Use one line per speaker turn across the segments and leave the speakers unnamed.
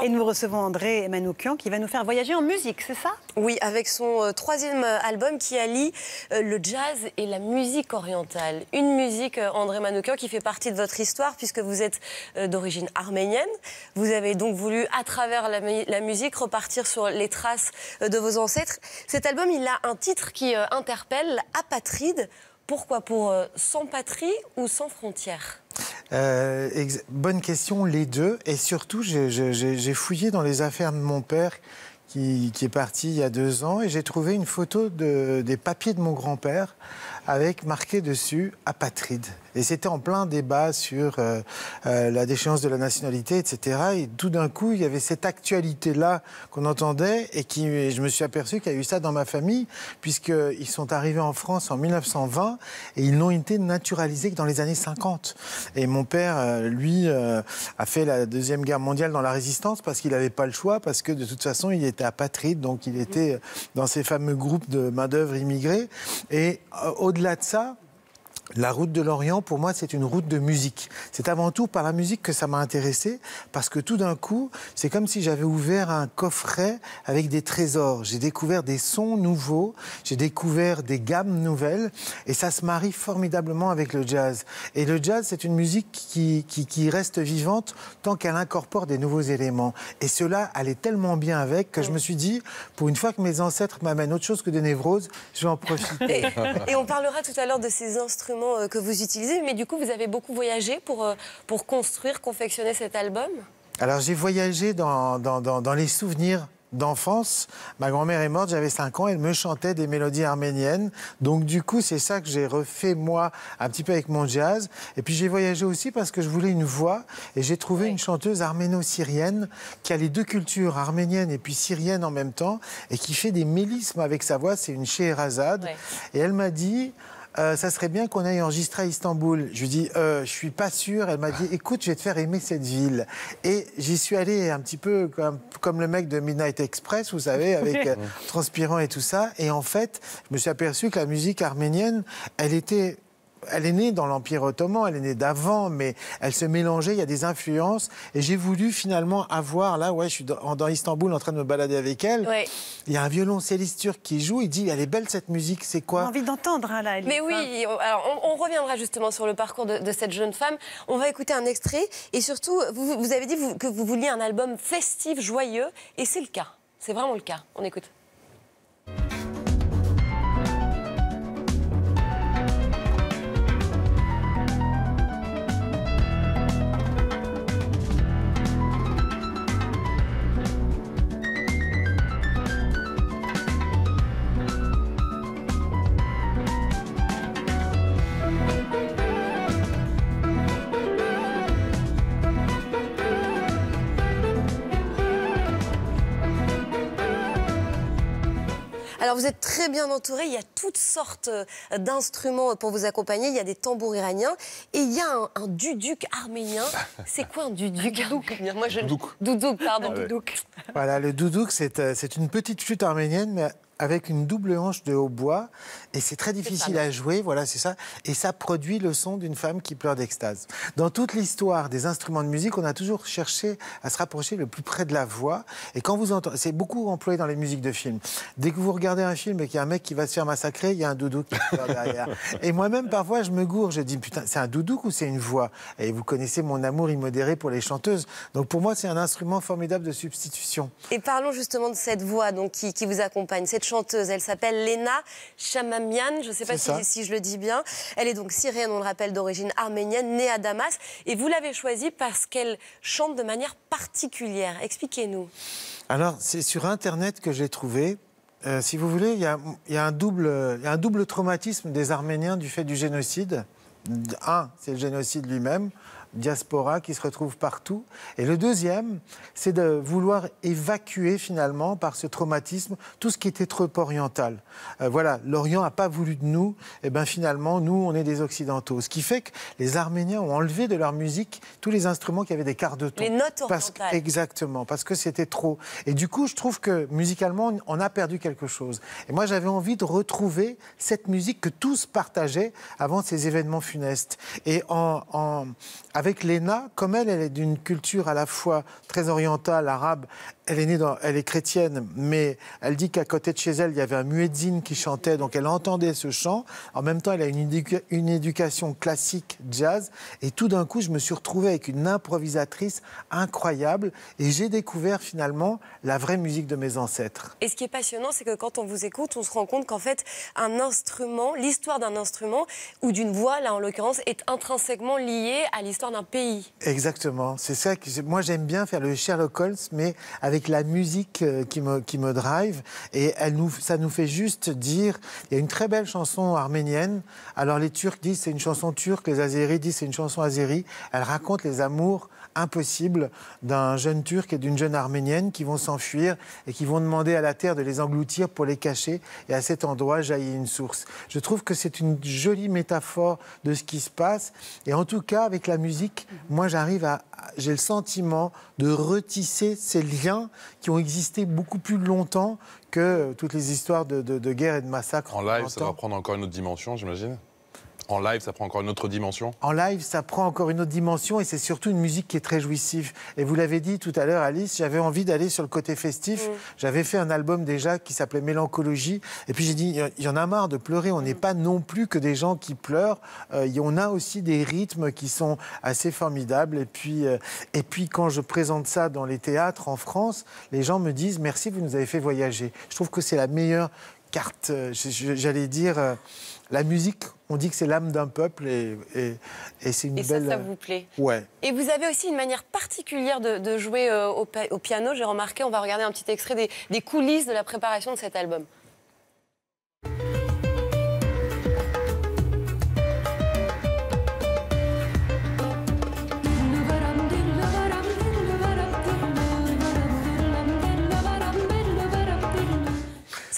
Et nous recevons André Manoukian qui va nous faire voyager en musique, c'est ça Oui, avec son euh, troisième euh, album qui allie euh, le jazz et la musique orientale. Une musique, André Manoukian, qui fait partie de votre histoire puisque vous êtes d'origine arménienne. Vous avez donc voulu, à travers la, la, musique, repartir sur les traces de vos ancêtres. Cet album, il a un titre qui interpelle, Apatride. Pourquoi Pour euh, sans patrie ou sans frontières
euh, Bonne question, les deux. Et surtout, j'ai fouillé dans les affaires de mon père qui, est parti il y a deux ans et j'ai trouvé une photo des papiers de mon grand-père avec marqué dessus apatride. Et c'était en plein débat sur euh, euh, la déchéance de la nationalité, etc. Et tout d'un coup, il y avait cette actualité-là qu'on entendait et qui, je me suis aperçu qu'il y a eu ça dans ma famille, puisqu'ils sont arrivés en France en 1920 et ils n'ont été naturalisés que dans les années 50. Et mon père, euh, lui, a fait la Deuxième Guerre mondiale dans la résistance parce qu'il n'avait pas le choix, parce que de toute façon, il était apatride, donc il était dans ces fameux groupes de main-d'œuvre immigrée. Et au odleca La route de l'Orient, pour moi, c'est une route de musique. C'est avant tout par la musique que ça m'a intéressé, parce que tout d'un coup, c'est comme si j'avais ouvert un coffret avec des trésors. J'ai découvert des sons nouveaux, j'ai découvert des gammes nouvelles, et ça se marie formidablement avec le jazz. Et le jazz, c'est une musique qui, reste vivante tant qu'elle incorpore des nouveaux éléments. Et cela allait tellement bien avec que je me suis dit, pour une fois que mes ancêtres m'amènent autre chose que des névroses, je vais en profiter. et on
parlera tout à l'heure de ces instruments euh, que vous utilisez, mais du coup, vous avez beaucoup voyagé pour, euh, pour construire, confectionner cet album
Alors, j'ai voyagé dans, dans, dans, les souvenirs d'enfance. Ma grand-mère est morte, j'avais 5 ans, elle me chantait des mélodies arméniennes. Donc du coup, c'est ça que j'ai refait moi un petit peu avec mon jazz. Et puis j'ai voyagé aussi parce que je voulais une voix et j'ai trouvé une chanteuse arméno-syrienne qui a les deux cultures, arménienne et puis syrienne en même temps, et qui fait des mélismes avec sa voix, c'est une Scheherazade. Et elle m'a dit... Euh, ça serait bien qu'on aille enregistrer à Istanbul. Je lui dis, euh, je suis pas sûr. Elle m'a dit, écoute, je vais te faire aimer cette ville. Et j'y suis allé un petit peu comme, le mec de Midnight Express, vous savez, avec euh, Transpirant et tout ça. Et en fait, je me suis aperçu que la musique arménienne, elle était elle est née dans l'Empire ottoman, elle est née d'avant, mais elle se mélangeait, il y a des influences. Et j'ai voulu finalement avoir, là, ouais, je suis dans, Istanbul en train de me balader avec elle. Il y a un violoncelliste turc qui joue, il dit, elle est belle cette musique, c'est quoi J'ai envie
d'entendre, hein, là. mais oui, alors on, reviendra justement sur le parcours de, cette jeune femme. On va écouter un extrait. Et surtout, vous, avez dit que vous vouliez un album festif, joyeux, et c'est le cas. C'est vraiment le cas. On écoute. vous êtes très bien entouré, il y a toutes sortes euh, d'instruments pour vous accompagner, il y a des tambours iraniens et il y a un, duduk arménien. C'est quoi un duduk Duduk. Moi Doudouk. Doudouk, pardon, ah doudouk.
Voilà, le doudouk euh, c'est une petite flûte arménienne mais avec une double hanche de hautbois et c'est très difficile à jouer, voilà, c'est ça. Et ça produit le son d'une femme qui pleure d'extase. Dans toute l'histoire des instruments de musique, on a toujours cherché à se rapprocher le plus près de la voix. Et quand vous entendez, c'est beaucoup employé dans les musiques de films. Dès que vous regardez un film et qu'il y a un mec qui va se faire massacrer, il y a un doudou qui pleure derrière. et moi-même, parfois, je me gourre, je dis putain, c'est un doudou ou c'est une voix Et vous connaissez mon amour immodéré pour les chanteuses. Donc pour moi, c'est un instrument formidable de substitution.
Et parlons justement de cette voix donc qui, qui vous accompagne, cette elle s'appelle Lena Chamamian, je ne sais pas si, je le dis bien. Elle est donc syrienne, on le rappelle, d'origine arménienne, née à Damas. Et vous l'avez choisie parce qu'elle chante de manière particulière. Expliquez-nous.
Alors, c'est sur Internet que j'ai trouvé. Euh, si vous voulez, il y, y a, un double traumatisme des Arméniens du fait du génocide. Un, c'est le génocide lui-même diaspora qui se retrouve partout. Et le deuxième, c'est de vouloir évacuer finalement par ce traumatisme tout ce qui était trop oriental. Euh, voilà, l'Orient n'a pas voulu de nous, et eh bien finalement, nous, on est des Occidentaux. Ce qui fait que les Arméniens ont enlevé de leur musique tous les instruments qui avaient des quarts de ton. Les notes parce exactement, parce que c'était trop. Et du coup, je trouve que musicalement, on a perdu quelque chose. Et moi, j'avais envie de retrouver cette musique que tous partageaient avant ces événements funestes. Et en, en avec l'ENA, comme elle, elle est d'une culture à la fois très orientale, arabe elle est née dans, elle est chrétienne, mais elle dit qu'à côté de chez elle, il y avait un muezzin qui chantait, donc elle entendait ce chant. En même temps, elle a une, une éducation classique jazz. Et tout d'un coup, je me suis retrouvé avec une improvisatrice incroyable et j'ai découvert finalement la vraie musique de mes ancêtres.
Et ce qui est passionnant, c'est que quand on vous écoute, on se rend compte qu'en fait, un instrument, l'histoire d'un instrument ou d'une voix, là en l'occurrence, est intrinsèquement liée à l'histoire d'un pays.
Exactement. C'est ça que moi j'aime bien faire le Sherlock Holmes, mais avec avec la musique euh, qui me, qui me drive. Et elle nous, ça nous fait juste dire, il y a une très belle chanson arménienne. Alors les Turcs disent c'est une chanson turque, les Azéris disent c'est une chanson azérie. Elle raconte les amours impossibles d'un jeune Turc et d'une jeune Arménienne qui vont s'enfuir et qui vont demander à la terre de les engloutir pour les cacher. Et à cet endroit jaillit une source. Je trouve que c'est une jolie métaphore de ce qui se passe. Et en tout cas, avec la musique, moi j'arrive à, j'ai le sentiment de retisser ces liens qui ont existé beaucoup plus longtemps que toutes les histoires de, guerre et de massacres. En live, ça va prendre encore une autre dimension, j'imagine en live, ça prend encore une autre dimension En live, ça prend encore une autre dimension et c'est surtout une musique qui est très jouissive. Et vous l'avez dit tout à l'heure, Alice, j'avais envie d'aller sur le côté festif. Mm. J'avais fait un album déjà qui s'appelait Mélancologie. Et puis j'ai dit, il y en a marre de pleurer. On n'est pas non plus que des gens qui pleurent. Euh, on a aussi des rythmes qui sont assez formidables. Et puis, euh, et puis quand je présente ça dans les théâtres en France, les gens me disent, merci, vous nous avez fait voyager. Je trouve que c'est la meilleure carte, euh, j'allais dire, euh, la musique, on dit que c'est l'âme d'un peuple et, et, c'est une et belle... ça, ça euh, vous plaît Ouais.
Et vous avez aussi une manière particulière de, jouer au, piano, j'ai remarqué, on va regarder un petit extrait des coulisses de la préparation de cet album.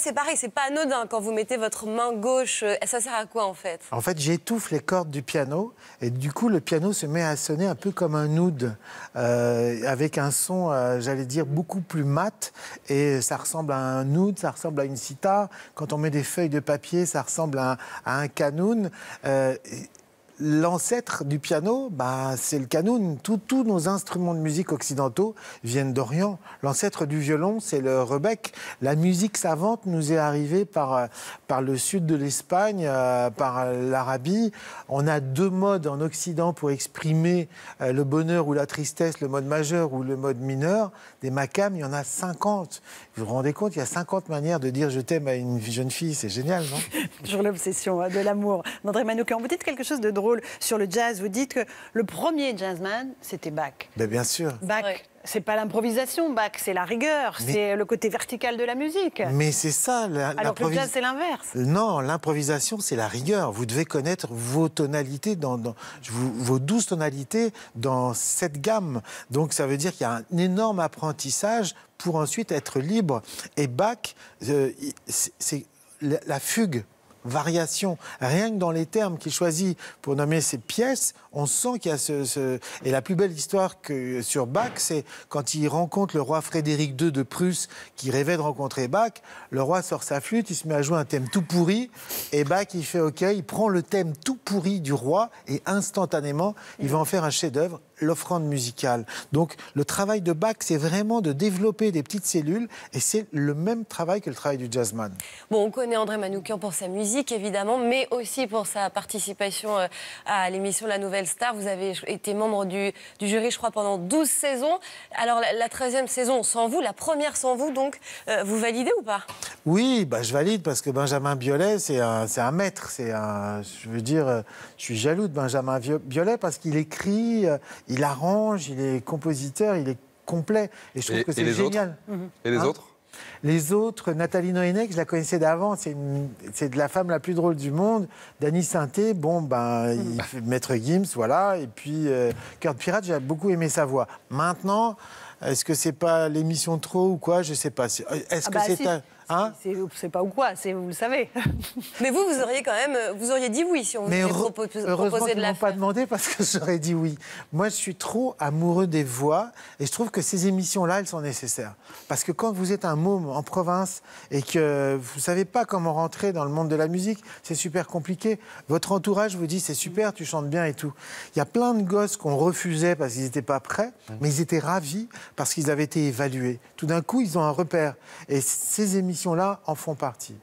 c'est pareil, c'est pas anodin quand vous mettez votre main gauche. Euh, ça sert à quoi en fait
En fait, j'étouffe les cordes du piano et du coup, le piano se met à sonner un peu comme un oud, euh, avec un son, euh, j'allais dire, beaucoup plus mat. Et ça ressemble à un oud, ça ressemble à une sitar. Quand on met des feuilles de papier, ça ressemble à, un canoun l'ancêtre du piano, bah, c'est le canon. Tous nos instruments de musique occidentaux viennent d'Orient. L'ancêtre du violon, c'est le rebec. La musique savante nous est arrivée par, euh, par le sud de l'Espagne, euh, par l'Arabie. On a deux modes en Occident pour exprimer euh, le bonheur ou la tristesse, le mode majeur ou le mode mineur. Des macams, il y en a 50. Vous vous rendez compte, il y a 50 manières de dire je t'aime à une jeune fille. C'est génial, non
Toujours l'obsession hein, de l'amour. André Manoukian, vous dites quelque chose de drôle sur le jazz. Vous dites que le premier jazzman, c'était Bach.
Ben bien sûr.
Bach. C'est pas l'improvisation, Bach, c'est la rigueur, c'est le côté vertical de la musique. Mais c'est
ça. La, Alors que c'est l'inverse. Euh, non, l'improvisation, c'est la rigueur. Vous devez connaître vos tonalités, dans, vos, douze tonalités dans cette gamme. Donc ça veut dire qu'il y a un énorme apprentissage pour ensuite être libre. Et Bach, euh, c'est la fugue variation. Rien que dans les termes qu'il choisit pour nommer ses pièces, on sent qu'il y a ce, Et la plus belle histoire que, sur Bach, c'est quand il rencontre le roi Frédéric II de Prusse, qui rêvait de rencontrer Bach, le roi sort sa flûte, il se met à jouer un thème tout pourri, et Bach, il fait OK, il prend le thème tout pourri du roi, et instantanément, il va en faire un chef-d'œuvre l'offrande musicale. Donc le travail de Bach, c'est vraiment de développer des petites cellules et c'est le même travail que le travail du jazzman.
Bon, on connaît André Manoukian pour sa musique évidemment, mais aussi pour sa participation euh, à l'émission La Nouvelle Star. Vous avez été membre du, jury, je crois, pendant 12 saisons. Alors la, 13e saison sans vous, la première sans vous, donc euh, vous validez ou pas
Oui, bah, je valide parce que Benjamin Biolay, c'est un, maître. C'est un, je veux dire, euh, je suis jaloux de Benjamin Biolay parce qu'il écrit, il arrange, il est compositeur, il est complet. Et je trouve que c'est génial. Mhm. et les hein autres les autres, Nathalie Noénec, je la connaissais d'avant, c'est de la femme la plus drôle du monde. Dany Sainté, bon, ben, il mhm. fait Maître Gims, voilà. Et puis, euh, de Pirate, j'ai beaucoup aimé sa voix. Maintenant, est-ce que c'est pas l'émission trop ou quoi Je sais pas. Euh, est-ce ah que bah, c'est. Hein c'est pas ou quoi,
c'est vous le savez. Mais vous, vous auriez quand même, euh, vous auriez dit oui si on vous avait proposé de la
pas demandé parce que j'aurais dit oui. Moi, je suis trop amoureux des voix et je trouve que ces émissions-là, elles sont nécessaires. Parce que quand vous êtes un môme en province et que vous savez pas comment rentrer dans le monde de la musique, c'est super compliqué. Votre entourage vous dit c'est super, tu chantes bien et tout. Il y a plein de gosses qu'on refusait parce qu'ils n'étaient pas prêts, mais ils étaient ravis parce qu'ils avaient été évalués. Tout d'un coup, ils ont un repère et ces émissions sont là en font partie.